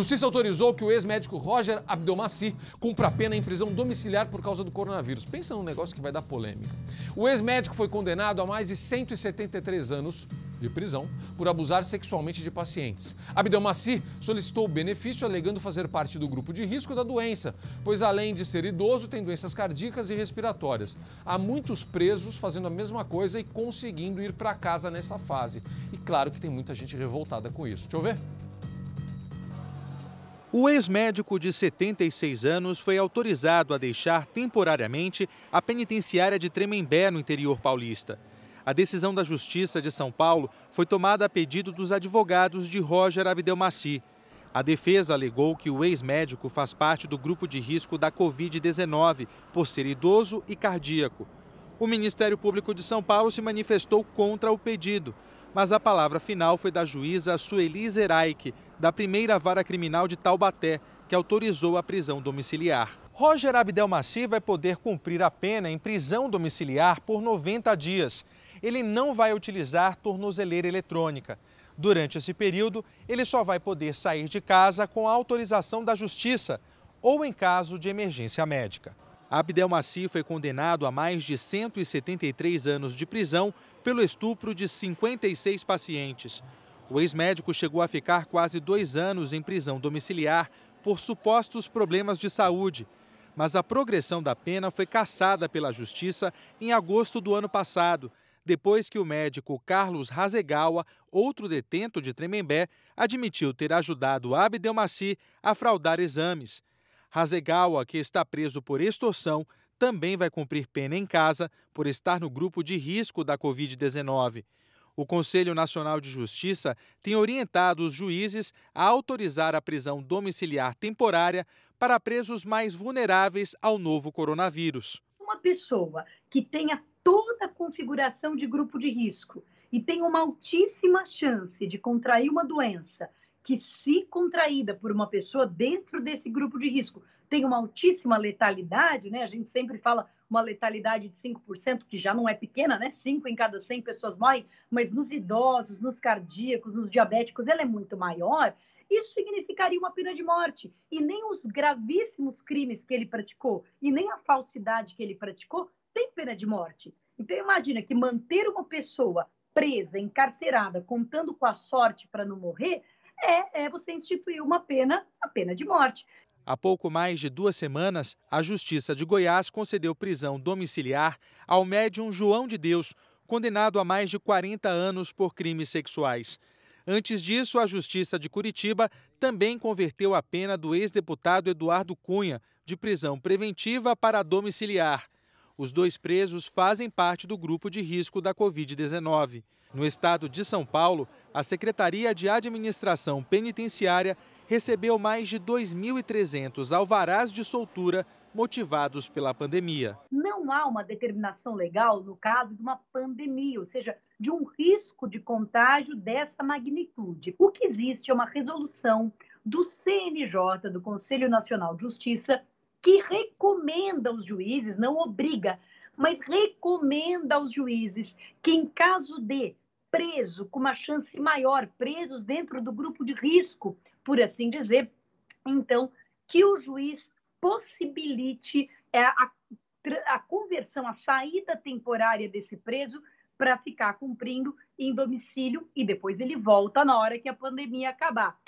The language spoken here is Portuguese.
Justiça autorizou que o ex-médico Roger Abdelmassi cumpra a pena em prisão domiciliar por causa do coronavírus. Pensa num negócio que vai dar polêmica. O ex-médico foi condenado a mais de 173 anos de prisão por abusar sexualmente de pacientes. Abdelmassi solicitou o benefício alegando fazer parte do grupo de risco da doença, pois além de ser idoso, tem doenças cardíacas e respiratórias. Há muitos presos fazendo a mesma coisa e conseguindo ir para casa nessa fase. E claro que tem muita gente revoltada com isso. Deixa eu ver. O ex-médico de 76 anos foi autorizado a deixar temporariamente a penitenciária de Tremembé, no interior paulista. A decisão da Justiça de São Paulo foi tomada a pedido dos advogados de Roger Abdelmaci. A defesa alegou que o ex-médico faz parte do grupo de risco da Covid-19 por ser idoso e cardíaco. O Ministério Público de São Paulo se manifestou contra o pedido mas a palavra final foi da juíza Sueli Zeraik, da primeira vara criminal de Taubaté, que autorizou a prisão domiciliar. Roger Abdelmaci vai poder cumprir a pena em prisão domiciliar por 90 dias. Ele não vai utilizar tornozeleira eletrônica. Durante esse período, ele só vai poder sair de casa com a autorização da Justiça ou em caso de emergência médica. Abdelmaci foi condenado a mais de 173 anos de prisão pelo estupro de 56 pacientes. O ex-médico chegou a ficar quase dois anos em prisão domiciliar por supostos problemas de saúde, mas a progressão da pena foi cassada pela Justiça em agosto do ano passado, depois que o médico Carlos Razegawa, outro detento de Tremembé, admitiu ter ajudado Abdelmaci a fraudar exames. Hasegawa, que está preso por extorsão, também vai cumprir pena em casa por estar no grupo de risco da Covid-19. O Conselho Nacional de Justiça tem orientado os juízes a autorizar a prisão domiciliar temporária para presos mais vulneráveis ao novo coronavírus. Uma pessoa que tenha toda a configuração de grupo de risco e tenha uma altíssima chance de contrair uma doença que, se contraída por uma pessoa dentro desse grupo de risco, tem uma altíssima letalidade, né? A gente sempre fala uma letalidade de 5%, que já não é pequena, né? 5 em cada 100 pessoas morrem, mas nos idosos, nos cardíacos, nos diabéticos, ela é muito maior. Isso significaria uma pena de morte. E nem os gravíssimos crimes que ele praticou, e nem a falsidade que ele praticou, tem pena de morte. Então, imagina que manter uma pessoa presa, encarcerada, contando com a sorte para não morrer, é, é você instituir uma pena, a pena de morte. Há pouco mais de duas semanas, a Justiça de Goiás concedeu prisão domiciliar ao médium João de Deus, condenado a mais de 40 anos por crimes sexuais. Antes disso, a Justiça de Curitiba também converteu a pena do ex-deputado Eduardo Cunha de prisão preventiva para domiciliar. Os dois presos fazem parte do grupo de risco da Covid-19. No estado de São Paulo, a Secretaria de Administração Penitenciária recebeu mais de 2.300 alvarás de soltura motivados pela pandemia. Não há uma determinação legal no caso de uma pandemia, ou seja, de um risco de contágio dessa magnitude. O que existe é uma resolução do CNJ, do Conselho Nacional de Justiça, que recomenda aos juízes, não obriga, mas recomenda aos juízes que, em caso de preso, com uma chance maior, presos dentro do grupo de risco, por assim dizer, então, que o juiz possibilite é, a, a conversão, a saída temporária desse preso para ficar cumprindo em domicílio e depois ele volta na hora que a pandemia acabar.